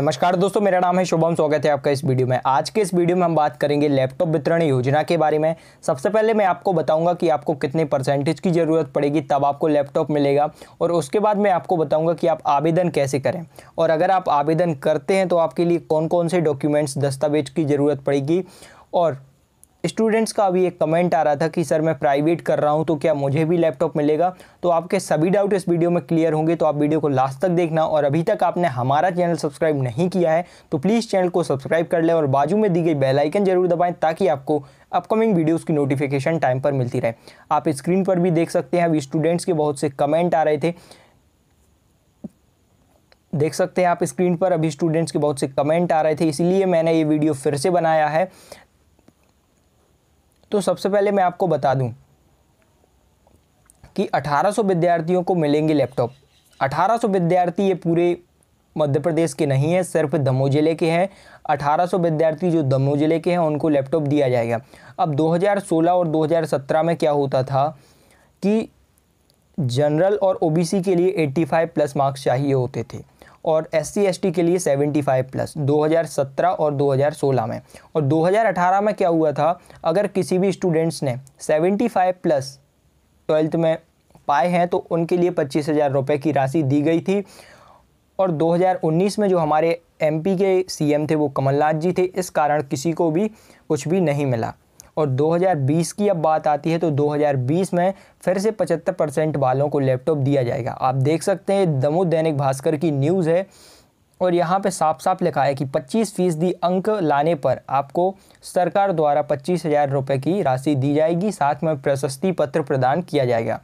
नमस्कार दोस्तों मेरा नाम है शुभम स्वागत है आपका इस वीडियो में आज के इस वीडियो में हम बात करेंगे लैपटॉप वितरण योजना के बारे में सबसे पहले मैं आपको बताऊंगा कि आपको कितने परसेंटेज की ज़रूरत पड़ेगी तब आपको लैपटॉप मिलेगा और उसके बाद मैं आपको बताऊंगा कि आप आवेदन कैसे करें और अगर आप आवेदन करते हैं तो आपके लिए कौन कौन से डॉक्यूमेंट्स दस्तावेज की ज़रूरत पड़ेगी और स्टूडेंट्स का अभी एक कमेंट आ रहा था कि सर मैं प्राइवेट कर रहा हूँ तो क्या मुझे भी लैपटॉप मिलेगा तो आपके सभी डाउट इस वीडियो में क्लियर होंगे तो आप वीडियो को लास्ट तक देखना और अभी तक आपने हमारा चैनल सब्सक्राइब नहीं किया है तो प्लीज़ चैनल को सब्सक्राइब कर लें और बाजू में दी गई बेलाइकन जरूर दबाएँ ताकि आपको अपकमिंग वीडियोस की नोटिफिकेशन टाइम पर मिलती रहे आप स्क्रीन पर भी देख सकते हैं अभी स्टूडेंट्स के बहुत से कमेंट आ रहे थे देख सकते हैं आप स्क्रीन पर अभी स्टूडेंट्स के बहुत से कमेंट आ रहे थे इसलिए मैंने ये वीडियो फिर से बनाया है तो सबसे पहले मैं आपको बता दूं कि 1800 विद्यार्थियों को मिलेंगे लैपटॉप 1800 विद्यार्थी ये पूरे मध्य प्रदेश के नहीं है सिर्फ दमोह जिले के हैं 1800 विद्यार्थी जो दमोह जिले के हैं उनको लैपटॉप दिया जाएगा अब 2016 और 2017 में क्या होता था कि जनरल और ओबीसी के लिए 85 प्लस मार्क्स चाहिए होते थे और एस सी के लिए 75 प्लस 2017 और 2016 में और 2018 में क्या हुआ था अगर किसी भी स्टूडेंट्स ने 75 प्लस ट्वेल्थ में पाए हैं तो उनके लिए पच्चीस हज़ार रुपये की राशि दी गई थी और 2019 में जो हमारे एमपी के सीएम थे वो कमलनाथ जी थे इस कारण किसी को भी कुछ भी नहीं मिला और 2020 की अब बात आती है तो 2020 में फिर से 75 परसेंट वालों को लैपटॉप दिया जाएगा आप देख सकते हैं दमो दैनिक भास्कर की न्यूज़ है और यहाँ पे साफ साफ लिखा है कि 25 फीसदी अंक लाने पर आपको सरकार द्वारा पच्चीस हज़ार रुपये की राशि दी जाएगी साथ में प्रशस्ति पत्र प्रदान किया जाएगा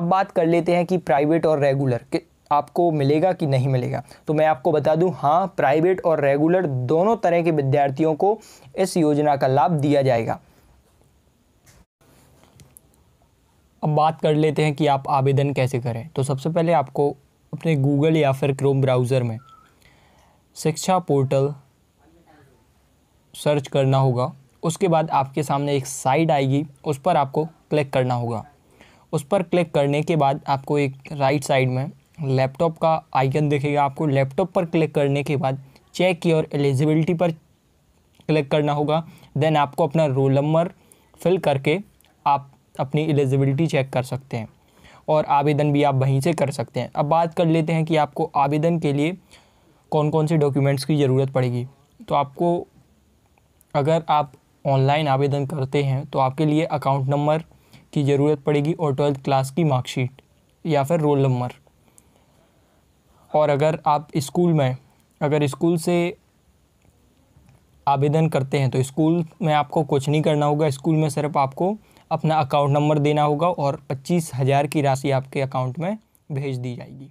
अब बात कर लेते हैं कि प्राइवेट और रेगुलर कि आपको मिलेगा कि नहीं मिलेगा तो मैं आपको बता दूं हाँ प्राइवेट और रेगुलर दोनों तरह के विद्यार्थियों को इस योजना का लाभ दिया जाएगा अब बात कर लेते हैं कि आप आवेदन कैसे करें तो सबसे पहले आपको अपने गूगल या फिर क्रोम ब्राउज़र में शिक्षा पोर्टल सर्च करना होगा उसके बाद आपके सामने एक साइट आएगी उस पर आपको क्लिक करना होगा उस पर क्लिक करने के बाद आपको एक राइट साइड में लैपटॉप का आइकन दिखेगा आपको लैपटॉप पर क्लिक करने के बाद चेक योर एलिजिबिलिटी पर क्लिक करना होगा देन आपको अपना रोल नंबर फिल करके आप अपनी एलिजिबिलिटी चेक कर सकते हैं और आवेदन भी आप वहीं से कर सकते हैं अब बात कर लेते हैं कि आपको आवेदन के लिए कौन कौन से डॉक्यूमेंट्स की ज़रूरत पड़ेगी तो आपको अगर आप ऑनलाइन आवेदन करते हैं तो आपके लिए अकाउंट नंबर की ज़रूरत पड़ेगी और ट्वेल्थ क्लास की मार्कशीट या फिर रोल नंबर और अगर आप स्कूल में अगर स्कूल से आवेदन करते हैं तो स्कूल में आपको कुछ नहीं करना होगा स्कूल में सिर्फ आपको अपना अकाउंट नंबर देना होगा और पच्चीस हज़ार की राशि आपके अकाउंट में भेज दी जाएगी